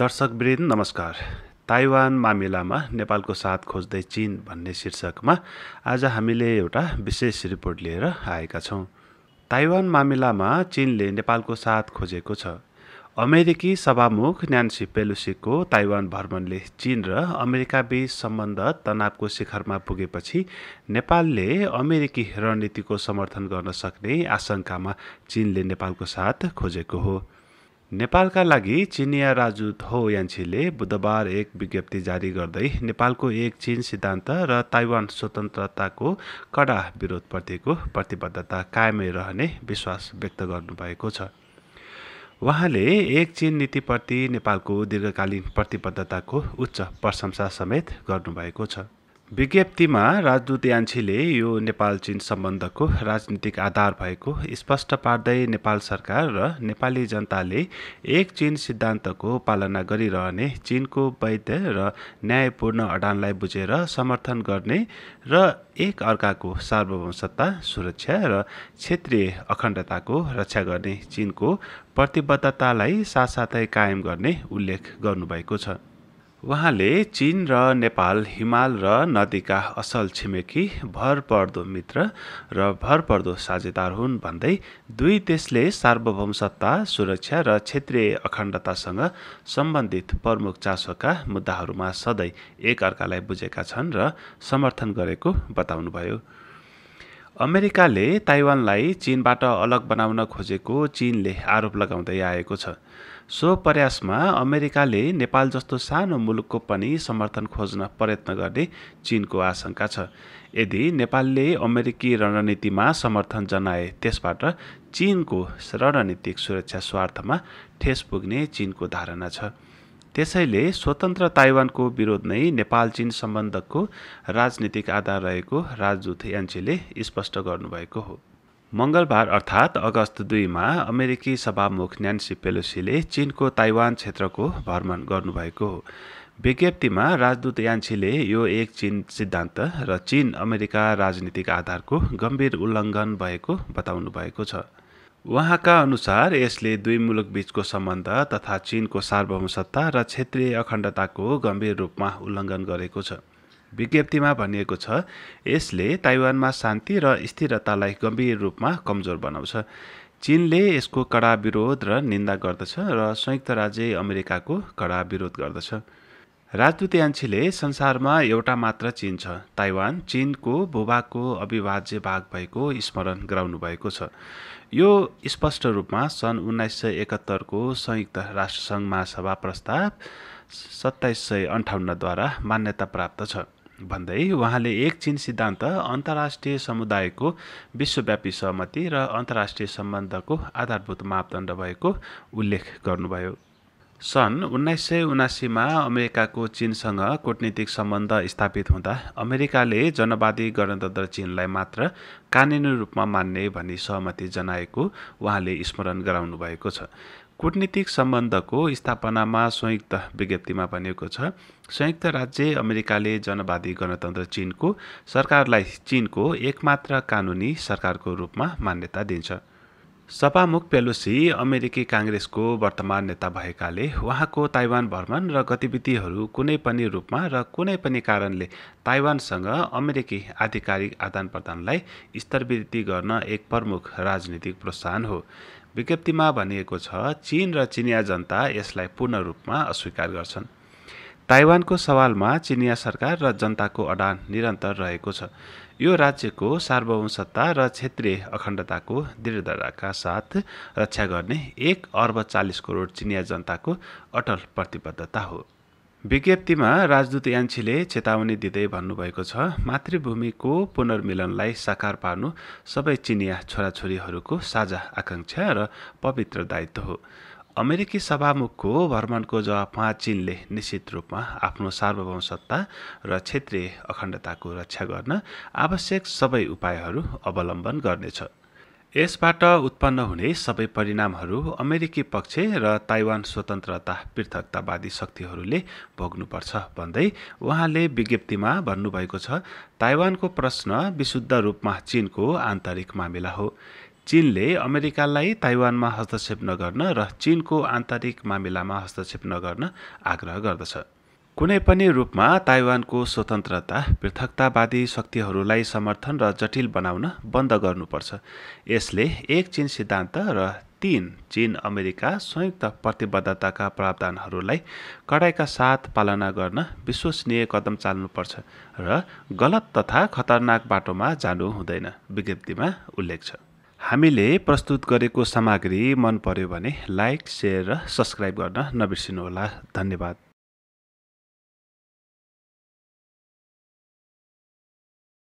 दर्शक दर्शकवृन्द नमस्कार ताइवान मामिलामा नेपालको साथ खोज्दै चीन भन्ने शीर्षकमा आज हामीले एउटा विशेष रिपोर्ट लिएर आएका छौँ ताइवान मामिलामा चिनले नेपालको साथ खोजेको छ अमेरिकी सभामुख न्यान्सी पेलुसीको ताइवान भ्रमणले चिन र अमेरिका बीच सम्बन्ध तनावको शिखरमा पुगेपछि नेपालले अमेरिकी रणनीतिको समर्थन गर्न सक्ने आशंकामा चिनले नेपालको साथ खोजेको हो नेपालका लागि चिनिया राजदूत हो यान्छीले बुधबार एक विज्ञप्ति जारी गर्दै नेपालको एक चीन सिद्धान्त र ताइवान स्वतन्त्रताको कडा विरोधप्रतिको प्रतिबद्धता कायमै रहने विश्वास व्यक्त गर्नुभएको छ उहाँले एक चिन नीतिप्रति नेपालको दीर्घकालीन प्रतिबद्धताको उच्च प्रशंसा समेत गर्नुभएको छ विज्ञप्तिमा राजदूत यान्छीले यो नेपाल चीन सम्बन्धको राजनीतिक आधार भएको स्पष्ट पार्दै नेपाल सरकार र नेपाली जनताले एक चीन सिद्धान्तको पालना गरिरहने चीनको वैध र न्यायपूर्ण अडानलाई बुझेर समर्थन गर्ने र एक अर्काको सार्वभौमसत्ता सुरक्षा र क्षेत्रीय अखण्डताको रक्षा गर्ने चीनको प्रतिबद्धतालाई साथसाथै कायम गर्ने उल्लेख गर्नुभएको छ उहाँले चीन र नेपाल हिमाल र नदीका असल छिमेकी भरपर्दो मित्र र भरपर्दो साझेदार हुन् भन्दै दुई देशले सार्वभौम सत्ता सुरक्षा र क्षेत्रीय अखण्डतासँग सम्बन्धित प्रमुख चासोका मुद्दाहरूमा सधैँ एकअर्कालाई बुझेका छन् र समर्थन गरेको बताउनुभयो अमेरिकाले ताइवानलाई चीनबाट अलग बनाउन खोजेको चीनले आरोप लगाउँदै आएको छ सो प्रयासमा अमेरिकाले नेपाल जस्तो सानो मुलुकको पनि समर्थन खोज्न प्रयत्न गर्ने चिनको आशंका छ यदि नेपालले अमेरिकी रणनीतिमा समर्थन जनाए त्यसबाट चिनको रणनीतिक सुरक्षा स्वार्थमा ठेस पुग्ने चिनको धारणा छ त्यसैले स्वतन्त्र ताइवानको विरोध नै नेपाल चिन सम्बन्धको राजनीतिक आधार रहेको राजदूत यान्छीले स्पष्ट गर्नुभएको हो मङ्गलबार अर्थात् अगस्त दुईमा अमेरिकी सभामुख न्यान्सी पेलोसीले चीनको ताइवान क्षेत्रको भ्रमण गर्नुभएको हो विज्ञप्तिमा राजदूत यान्छीले यो एक चीन सिद्धान्त र चीन अमेरिका राजनीतिक आधारको गम्भीर उल्लङ्घन भएको बताउनु भएको छ उहाँका अनुसार यसले दुई मुलुक बीचको सम्बन्ध तथा चिनको सार्वभौमसत्ता र क्षेत्रीय अखण्डताको गम्भीर रूपमा उल्लङ्घन गरेको छ विज्ञप्तिमा भनिएको छ यसले ताइवानमा शान्ति र स्थिरतालाई गम्भीर रूपमा कमजोर बनाउँछ चीनले यसको कडा विरोध र निन्दा गर्दछ र संयुक्त राज्य अमेरिकाको कडा विरोध गर्दछ राजदूतांशीले संसारमा एउटा मात्र चीन छ ताइवान चीनको भूभागको अविभाज्य भाग भएको स्मरण गराउनु भएको छ यो स्पष्ट रूपमा सन् उन्नाइस सय एकहत्तरको संयुक्त राष्ट्रसङ्घ महासभा प्रस्ताव सत्ताइस सय अन्ठाउन्नद्वारा मान्यता प्राप्त छ भन्दै उहाँले एक चिन सिद्धान्त अन्तर्राष्ट्रिय समुदायको विश्वव्यापी सहमति र अन्तर्राष्ट्रिय सम्बन्धको आधारभूत मापदण्ड भएको उल्लेख गर्नुभयो सन् उन्नाइस सय उनासीमा अमेरिकाको चिनसँग कूटनीतिक सम्बन्ध स्थापित हुँदा अमेरिकाले जनवादी गणतन्त्र चिनलाई मात्र कानुनी रूपमा मान्ने भनी सहमति जनाएको उहाँले स्मरण गराउनु भएको छ कुटनीतिक सम्बन्धको स्थापनामा संयुक्त विज्ञप्तिमा भनिएको छ संयुक्त राज्य अमेरिकाले जनवादी गणतन्त्र चिनको सरकारलाई चिनको एकमात्र कानुनी सरकारको रूपमा मान्यता दिन्छ सपामुख पेलोसी अमेरिकी काङ्ग्रेसको वर्तमान नेता भएकाले उहाँको ताइवान भ्रमण र गतिविधिहरू कुनै पनि रूपमा र कुनै पनि कारणले ताइवानसँग अमेरिकी आधिकारिक आदान प्रदानलाई स्तरवृद्धि गर्न एक प्रमुख राजनीतिक प्रोत्साहन हो विज्ञप्तिमा भनिएको छ चीन र चिनिया जनता यसलाई पूर्ण रूपमा अस्वीकार गर्छन् ताइवानको सवालमा चिनिया सरकार र जनताको अडान निरन्तर रहेको छ यो राज्यको सार्वभौमसत्ता र क्षेत्रीय अखण्डताको दृढताका साथ रक्षा गर्ने एक अर्ब चालिस करोड चिनिया जनताको अटल प्रतिबद्धता हो विज्ञप्तिमा राजदूत यान्छीले चेतावनी दिँदै भन्नुभएको छ मातृभूमिको पुनर्मिलनलाई साकार पार्नु सबै चिनिया छोराछोरीहरूको साझा आकाङ्क्षा र पवित्र दायित्व हो अमेरिकी सभामुखको भ्रमणको जवाफमा चिनले निश्चित रूपमा आफ्नो सार्वभौम सत्ता र क्षेत्रीय अखण्डताको रक्षा गर्न आवश्यक सबै उपायहरू अवलम्बन गर्नेछ यसबाट उत्पन्न हुने सबै परिणामहरू अमेरिकी पक्ष र ताइवान स्वतन्त्रता पृथकतावादी शक्तिहरूले भोग्नुपर्छ भन्दै उहाँले विज्ञप्तिमा भन्नुभएको छ ताइवानको प्रश्न विशुद्ध रूपमा चीनको आन्तरिक मामिला हो चीनले अमेरिकालाई ताइवानमा हस्तक्षेप नगर्न र चीनको आन्तरिक मामिलामा हस्तक्षेप नगर्न आग्रह गर्दछ कुनै पनि रूपमा ताइवानको स्वतन्त्रता पृथकतावादी शक्तिहरूलाई समर्थन र जटिल बनाउन बन्द गर्नुपर्छ यसले एक चिन सिद्धान्त र तीन चिन अमेरिका संयुक्त प्रतिबद्धताका प्रावधानहरूलाई कडाइका साथ पालना गर्न विश्वसनीय कदम चाल्नुपर्छ र गलत तथा खतरनाक बाटोमा जानु हुँदैन विज्ञप्तिमा उल्लेख छ हामीले प्रस्तुत गरेको सामग्री मन पर्यो भने लाइक सेयर र सब्सक्राइब गर्न नबिर्सिनुहोला धन्यवाद